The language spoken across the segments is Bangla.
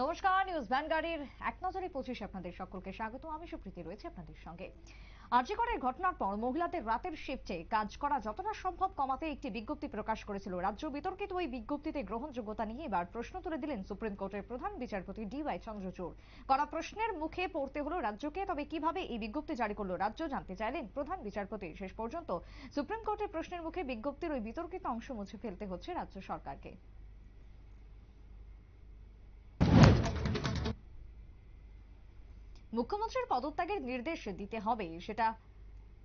নমস্কার নিউজ ভ্যানগাড়ির এক নজরে পঁচিশ আপনাদের সকলকে স্বাগত আমি সুপ্রীতি রয়েছে আপনাদের সঙ্গে আর্যকরের ঘটনার পর মহিলাদের রাতের শিফটে কাজ করা যতটা সম্ভব কমাতে একটি বিজ্ঞপ্তি প্রকাশ করেছিল রাজ্য বিতর্কিত ওই বিজ্ঞপ্তিতে গ্রহণযোগ্যতা নিয়ে এবার প্রশ্ন তুলে দিলেন সুপ্রিম কোর্টের প্রধান বিচারপতি ডি ওয়াই চন্দ্রচূড় করা প্রশ্নের মুখে পড়তে হল রাজ্যকে তবে কিভাবে এই বিজ্ঞপ্তি জারি করল রাজ্য জানতে চাইলেন প্রধান বিচারপতি শেষ পর্যন্ত সুপ্রিম কোর্টের প্রশ্নের মুখে বিজ্ঞপ্তির ওই বিতর্কিত অংশ মুছে ফেলতে হচ্ছে রাজ্য সরকারকে মুখ্যমন্ত্রীর পদত্যাগের নির্দেশ দিতে হবে সেটা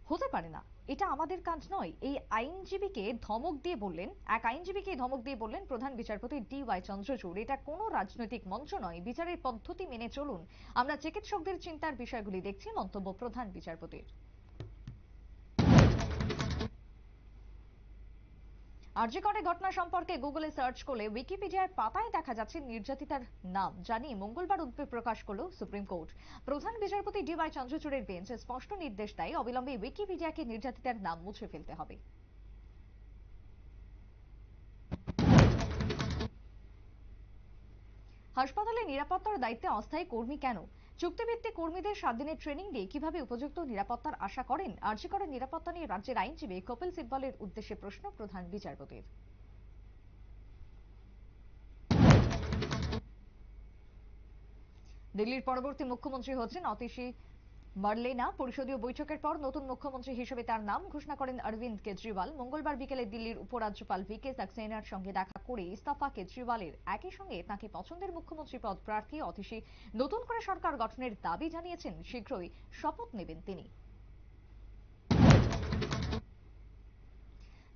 হতে পারে না এটা আমাদের কাজ নয় এই আইনজীবীকে ধমক দিয়ে বললেন এক আইনজীবীকে ধমক দিয়ে বললেন প্রধান বিচারপতি ডি ওয়াই চন্দ্রচূড় এটা কোনো রাজনৈতিক মঞ্চ নয় বিচারের পদ্ধতি মেনে চলুন আমরা চিকিৎসকদের চিন্তার বিষয়গুলি দেখছি মন্তব্য প্রধান বিচারপতির আরজিকরের ঘটনা সম্পর্কে গুগলে সার্চ করলে উইকিপিডিয়ার পাতায় দেখা যাচ্ছে নির্যাতিতার নাম জানিয়ে মঙ্গলবার উদ্বেগ প্রকাশ করল সুপ্রিম কোর্ট প্রধান বিচারপতি ডি ওয়াই চন্দ্রচূড়ের বেঞ্চ স্পষ্ট নির্দেশ দেয় অবিলম্বে উইকিপিডিয়াকে নির্যাতিতার নাম মুছে ফেলতে হবে হাসপাতালে নিরাপত্তার দায়িত্বে অস্থায়ী কর্মী কেন চুক্তিভিত্তিক কর্মীদের সাত দিনের ট্রেনিং দিয়ে কিভাবে উপযুক্ত নিরাপত্তার আশা করেন যে করেন নিরাপত্তা নিয়ে রাজ্যের আইনজীবী কপিল সিব্বলের উদ্দেশ্যে প্রশ্ন প্রধান বিচারপতির দিল্লির পরবর্তী মুখ্যমন্ত্রী হচ্ছেন অতিশী মার্লেনা পরিষদীয় বৈঠকের পর নতুন মুখ্যমন্ত্রী হিসেবে তার নাম ঘোষণা করেন অরবিন্দ কেজরিওয়াল মঙ্গলবার বিকেলে দিল্লির উপরাজ্যপাল ভি কে সাকসেনার সঙ্গে দেখা করে ইস্তফা কেজরিওয়ালের একই সঙ্গে তাঁকে পছন্দের মুখ্যমন্ত্রী পদ প্রার্থী অতীশী নতুন করে সরকার গঠনের দাবি জানিয়েছেন শীঘ্রই শপথ নেবেন তিনি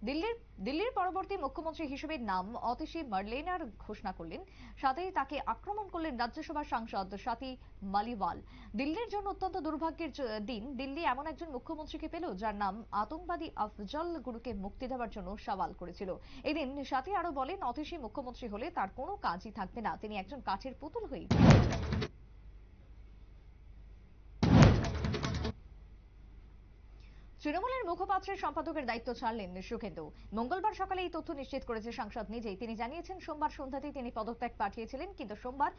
দিল্লির দিল্লির পরবর্তী মুখ্যমন্ত্রী হিসেবে নাম অতিশী মার্লেনার ঘোষণা করলেন সাথেই তাকে আক্রমণ করলেন রাজ্যসভার সাংসদ স্বাতী মালিওয়াল দিল্লির জন্য অত্যন্ত দুর্ভাগ্যের দিন দিল্লি এমন একজন মুখ্যমন্ত্রীকে পেল যার নাম আতঙ্কবাদী আফজল গুরুকে মুক্তি দেওয়ার জন্য সওয়াল করেছিল এদিন সাথী আরো বলেন অতিশী মুখ্যমন্ত্রী হলে তার কোনো কাজই থাকবে না তিনি একজন কাঠের পুতুল হয়ে তৃণমূলের মুখপাত্রের সম্পাদকের দায়িত্ব ছাড়লেন সুখেন্দু মঙ্গলবার সকালে এই তথ্য নিশ্চিত করেছে সাংসদ নিজেই তিনি জানিয়েছেন সোমবার সন্ধ্যাতেই তিনি পদত্যাগ পাঠিয়েছিলেন কিন্তু সোমবার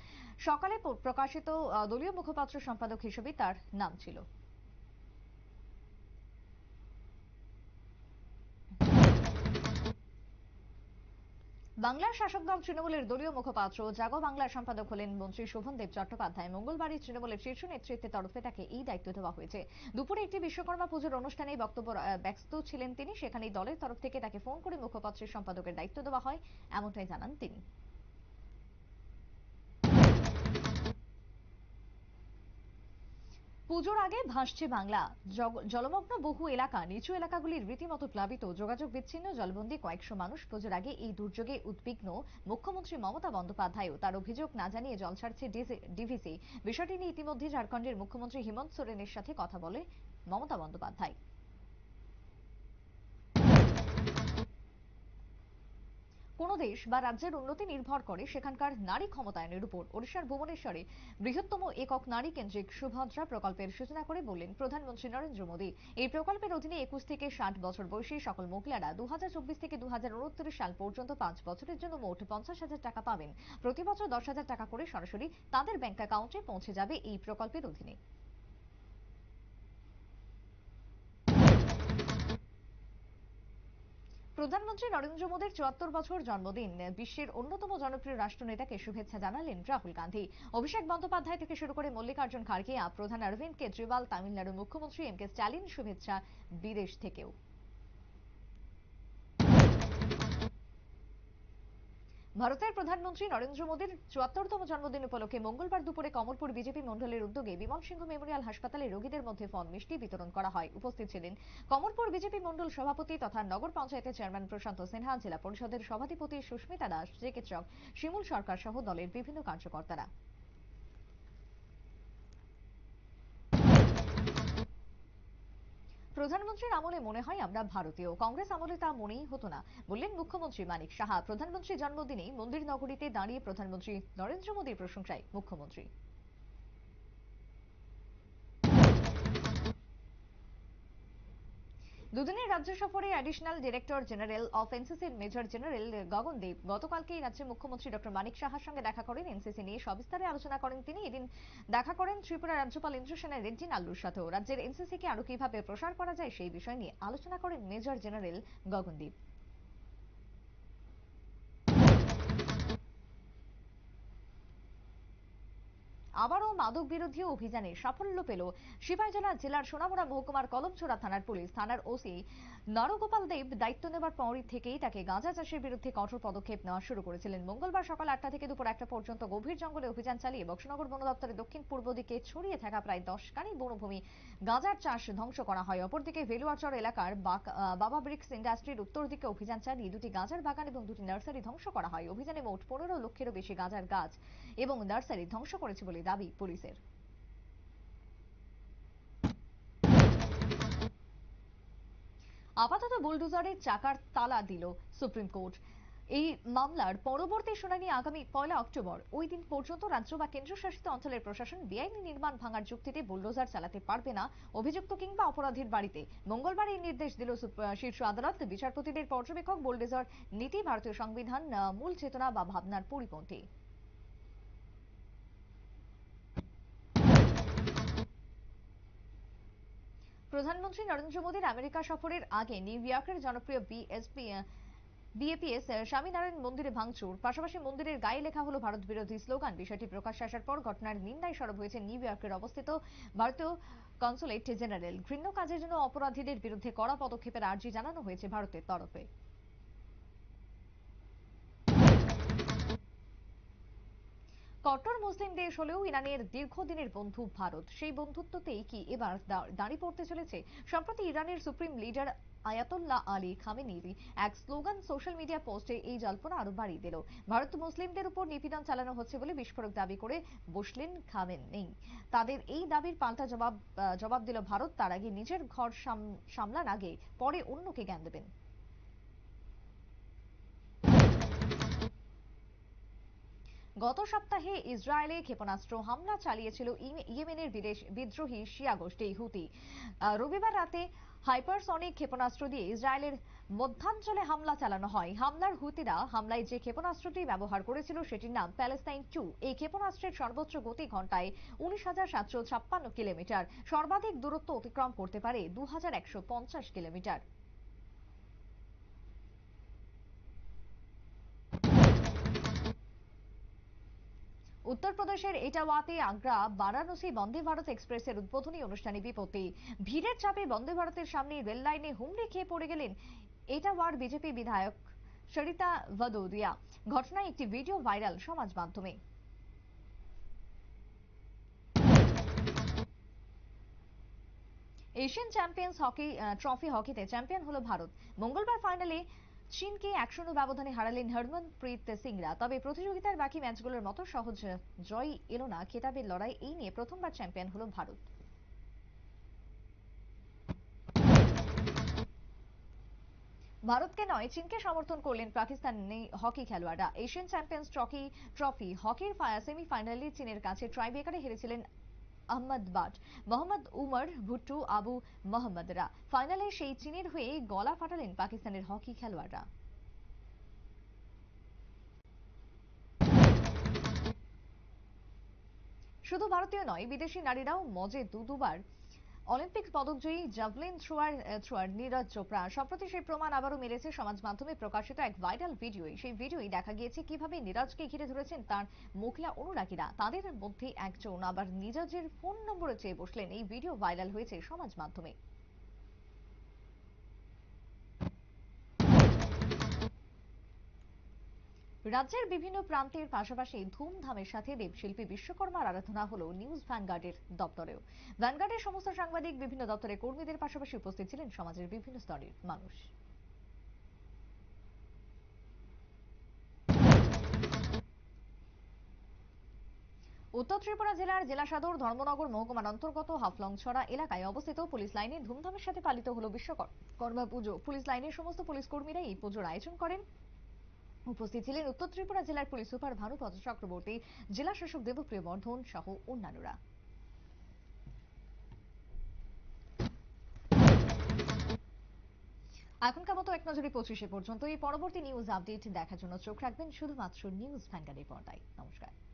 সকালে প্রকাশিত দলীয় মুখপাত্র সম্পাদক হিসেবে তার নাম ছিল বাংলার শাসক দল তৃণমূলের দলীয় মুখপাত্র জাগো বাংলার সম্পাদক হলেন মন্ত্রী শোভনদেব চট্টোপাধ্যায় মঙ্গলবারই তৃণমূলের শীর্ষ নেতৃত্বের তরফে তাকে এই দায়িত্ব দেওয়া হয়েছে দুপুরে একটি বিশ্বকর্মা পুজোর অনুষ্ঠানে বক্তব্য ব্যস্ত ছিলেন তিনি সেখানেই দলের তরফ থেকে তাকে ফোন করে মুখপাত্রের সম্পাদকের দায়িত্ব দেওয়া হয় এমনটাই জানান তিনি পুজোর আগে ভাসছে বাংলা জলমগ্ন বহু এলাকা নিচু এলাকাগুলির রীতিমতো প্লাবিত যোগাযোগ বিচ্ছিন্ন জলবন্দি কয়েকশো মানুষ পুজোর আগে এই দুর্যোগে উদ্বিগ্ন মুখ্যমন্ত্রী মমতা বন্দ্যোপাধ্যায়ও তার অভিযোগ না জানিয়ে জল ছাড়ছে ডিভিসি বিষয়টি নিয়ে ইতিমধ্যে ঝাড়খণ্ডের মুখ্যমন্ত্রী হেমন্ত সোরেনের সাথে কথা বলে মমতা বন্দ্যোপাধ্যায় কোন দেশ বা রাজ্যের উন্নতি নির্ভর করে সেখানকার নারী ক্ষমতায়নের উপর ওড়িশার ভুবনেশ্বরে বৃহত্তম একক নারী কেন্দ্রিক সুভদ্রা প্রকল্পের সূচনা করে বললেন প্রধানমন্ত্রী নরেন্দ্র মোদী এই প্রকল্পের অধীনে একুশ থেকে ষাট বছর বয়সী সকল মহিলারা দু থেকে দু সাল পর্যন্ত পাঁচ বছরের জন্য মোট পঞ্চাশ হাজার টাকা পাবেন প্রতি বছর দশ হাজার টাকা করে সরাসরি তাদের ব্যাংক অ্যাকাউন্টে পৌঁছে যাবে এই প্রকল্পের অধীনে প্রধানমন্ত্রী নরেন্দ্র মোদীর চুয়াত্তর বছর জন্মদিন বিশ্বের অন্যতম জনপ্রিয় রাষ্ট্রনেতাকে শুভেচ্ছা জানালেন রাহুল গান্ধী অভিষেক বন্দ্যোপাধ্যায় থেকে শুরু করে মল্লিকার্জুন খাড়গে প্রধান অরবিন্দ কেজরিওয়াল তামিলনাড়ুর মুখ্যমন্ত্রী এম কে স্ট্যালিন শুভেচ্ছা বিদেশ থেকেও ভারতের প্রধানমন্ত্রী নরেন্দ্র মোদীর চুয়াত্তরতম জন্মদিন উপলক্ষে মঙ্গলবার দুপুরে কমলপুর বিজেপি মন্ডলের উদ্যোগে বিমল সিংহ মেমোরিয়াল হাসপাতালে রোগীদের মধ্যে ফল মিষ্টি বিতরণ করা হয় উপস্থিত ছিলেন কমলপুর বিজেপি মন্ডল সভাপতি তথা নগর পঞ্চায়েতের চেয়ারম্যান প্রশান্ত সিনহা জেলা পরিষদের সভাধিপতি সুস্মিতা দাস চিকিৎসক শিমুল সরকার সহ দলের বিভিন্ন কার্যকর্তারা প্রধানমন্ত্রীর আমলে মনে হয় আমরা ভারতীয় কংগ্রেস আমলে তা মনেই হতো না বললেন মুখ্যমন্ত্রী মানিক সাহা প্রধানমন্ত্রীর জন্মদিনেই মন্দির নগরীতে দাঁড়িয়ে প্রধানমন্ত্রী নরেন্দ্র মোদীর প্রশংসায় মুখ্যমন্ত্রী দুদিনের রাজ্য সফরে অ্যাডিশনাল ডিরেক্টর জেনারেল অফ এনসিসির মেজর জেনারেল গগন দেব গতকালকেই রাজ্যের মুখ্যমন্ত্রী ডক্টর মানিক সাহার সঙ্গে দেখা করেন এনসিসি নিয়ে সবিস্তারে আলোচনা করেন তিনি এদিন দেখা করেন ত্রিপুরা রাজ্যপাল ইন্দ্রসেনা রেড্ডি নাল্লুর সাথেও রাজ্যের এনসিসিকে আরো কিভাবে প্রসার করা যায় সেই বিষয় নিয়ে আলোচনা করেন মেজর জেনারেল গগনদীপ আবারও মাদক বিরোধী অভিযানে সাফল্য পেল সিপাহীজলা জেলার সোনামুড়া মহকুমার কলমছোড়া থানার পুলিশ থানার ওসি নরগোপাল দেব দায়িত্ব নেবার পরই থেকেই তাকে গাঁজা চাষের বিরুদ্ধে কঠোর পদক্ষেপ নেওয়া শুরু করেছিলেন মঙ্গলবার সকাল আটটা থেকে দুপুর একটা পর্যন্ত গভীর জঙ্গলে অভিযান চালিয়ে বক্সনগর বন দপ্তরের দক্ষিণ পূর্ব দিকে ছড়িয়ে থাকা প্রায় দশ কানি বনভূমি গাঁজার চাষ ধ্বংস করা হয় অপরদিকে ভেলুয়াচর এলাকার বাবা ব্রিক্স ইন্ডাস্ট্রির উত্তর দিকে অভিযান চালিয়ে দুটি গাঁজার বাগান এবং দুটি নার্সারি ধ্বংস করা হয় অভিযানে মোট পনেরো লক্ষেরও বেশি গাঁজার গাছ এবং নার্সারি ধ্বংস করেছে বলে দাবি পুলিশ পুলিশের আপাতত বুলডোজারের চাকার তালা দিল সুপ্রিম কোর্ট এই মামলার পরবর্তী শুনানি আগামী পয়লা অক্টোবর ওই দিন পর্যন্ত রাজ্য বা কেন্দ্রশাসিত অঞ্চলের প্রশাসন বেআইনি নির্মাণ ভাঙার যুক্তিতে বুলডোজার চালাতে পারবে না অভিযুক্ত কিংবা অপরাধীর বাড়িতে মঙ্গলবার এই নির্দেশ দিল শীর্ষ আদালত বিচারপতিদের পর্যবেক্ষক বুলডোজার নীতি ভারতীয় সংবিধান মূল চেতনা বা ভাবনার পরিপন্থী প্রধানমন্ত্রী নরেন্দ্র মোদীর আমেরিকা সফরের আগে নিউ ইয়র্কের জনপ্রিয় বিএসপি বিএপিএস স্বামীনারায়ণ মন্দিরে ভাঙচুর পাশাপাশি মন্দিরের গায়ে লেখা হলো ভারত বিরোধী স্লোগান বিষয়টি প্রকাশ্যে আসার পর ঘটনার নিন্দায় সরব হয়েছে নিউ ইয়র্কের অবস্থিত ভারতীয় কনসুলেট জেনারেল ঘৃণ্য কাজের জন্য অপরাধীদের বিরুদ্ধে কড়া পদক্ষেপের আর্জি জানানো হয়েছে ভারতের তরফে কট্টর মুসলিম দেশ হলেও ইরানের দীর্ঘদিনের বন্ধু ভারত সেই বন্ধুত্বতেই কি এবার দাঁড়িয়ে পড়তে চলেছে সম্প্রতি ইরানের সুপ্রিম লিডার আয়াতুল্লাহ আলী খামেনির এক স্লোগান সোশ্যাল মিডিয়া পোস্টে এই জল্পনা আরো বাড়িয়ে দিল ভারত মুসলিমদের উপর নিপীড়ন চালানো হচ্ছে বলে বিস্ফোরক দাবি করে বসলেন খামেনি তাদের এই দাবির পাল্টা জবাব জবাব দিল ভারত তার আগে নিজের ঘর সামলান আগে পরে অন্যকে জ্ঞান দেবেন গত সপ্তাহে ইসরায়েলে ক্ষেপণাস্ত্র হামলা চালিয়েছিল ইয়েমেনের বিদেশ বিদ্রোহী শিয়া গোষ্ঠী হুতি রবিবার রাতে হাইপারসনিক ক্ষেপণাস্ত্র দিয়ে ইসরায়েলের মধ্যাঞ্চলে হামলা চালানো হয় হামলার হুতিরা হামলায় যে ক্ষেপণাস্ত্রটি ব্যবহার করেছিল সেটির নাম প্যালেস্টাইন টু এই ক্ষেপণাস্ত্রের সর্বোচ্চ গতি ঘন্টায় উনিশ হাজার সাতশো ছাপ্পান্ন কিলোমিটার সর্বাধিক দূরত্ব অতিক্রম করতে পারে দু হাজার একশো পঞ্চাশ কিলোমিটার উত্তরপ্রদেশের এটাওয়াতে আগ্রা বারাণসী বন্দে ভারত এক্সপ্রেসের উদ্বোধনী অনুষ্ঠানে বিপত্তি ভিড়ের চাপে বন্দে ভারতের সামনে রেল হুমড়ি খেয়ে পড়ে গেলেন এটাওয়ার বিজেপি বিধায়ক সরিতা ভদৌরিয়া ঘটনায় একটি ভিডিও ভাইরাল সমাজ মাধ্যমে এশিয়ান চ্যাম্পিয়ন্স হকি ট্রফি হকিতে চ্যাম্পিয়ন হলো ভারত মঙ্গলবার ফাইনালে চীনকে এক শূন্য ব্যবধানে হারালেন হরমনপ্রীত সিংরা তবে প্রতিযোগিতার বাকি ম্যাচগুলোর মতো সহজ জয় এলো না খেতাবের লড়াই এই নিয়ে প্রথমবার চ্যাম্পিয়ন হলো ভারত ভারতকে নয় চীনকে সমর্থন করলেন পাকিস্তানি হকি খেলোয়াড়রা এশিয়ান চ্যাম্পিয়ন্স ট্রফি ট্রফি হকির সেমিফাইনালে চীনের কাছে ট্রাইব্রেকারে হেরেছিলেন আহমদ বাট মোহাম্মদ উমর ভুট্টু আবু মোহাম্মদরা ফাইনালে সেই চীনের হয়ে গলা ফাটালেন পাকিস্তানের হকি খেলোয়াড়রা শুধু ভারতীয় নয় বিদেশি নারীরাও মজে দু দুবার অলিম্পিক্স পদকজয়ী javelin thrower thrower Neeraj Chopra সম্প্রতি সেই প্রমাণ আবারও মেরেছে সমাজ মাধ্যমে প্রকাশিত এক ভাইরাল ভিডিও সেই ভিডিওই দেখা গিয়েছে কিভাবে নীরজকে ঘিরে ধরেছেন তার মহিলা অনুরাগীরা তাদের মধ্যে একজন আবার নীরজের ফোন নম্বরে চেয়ে বসলেন এই ভিডিও ভাইরাল হয়েছে সমাজ মাধ্যমে রাজ্যের বিভিন্ন প্রান্তের পাশাপাশি ধুমধামের সাথে দেবশিল্পী বিশ্বকর্মার আরাধনা হলো নিউজ ভ্যানগার্ডের দপ্তরেও ভ্যানগার্ডের সমস্ত সাংবাদিক বিভিন্ন দপ্তরে কর্মীদের পাশাপাশি উপস্থিত ছিলেন সমাজের বিভিন্ন স্তরের মানুষ উত্তর ত্রিপুরা জেলার জেলা সদর ধর্মনগর মহকুমার অন্তর্গত হাফলংছড়া এলাকায় অবস্থিত পুলিশ লাইনে ধুমধামের সাথে পালিত হলো বিশ্বকর্মা পুজো পুলিশ লাইনের সমস্ত পুলিশ কর্মীরা এই পুজোর আয়োজন করেন উপস্থিত ছিলেন উত্তর ত্রিপুরা জেলার পুলিশ সুপার ভানুপদ চক্রবর্তী জেলা শাসক দেবপ্রিয় বর্ধন সহ অন্যান্যরা এখনকার মতো এক নজরে পঁচিশে পর্যন্ত এই পরবর্তী নিউজ আপডেট দেখার জন্য চোখ রাখবেন শুধুমাত্র নিউজ ভ্যাঙ্গারের পর্দায় নমস্কার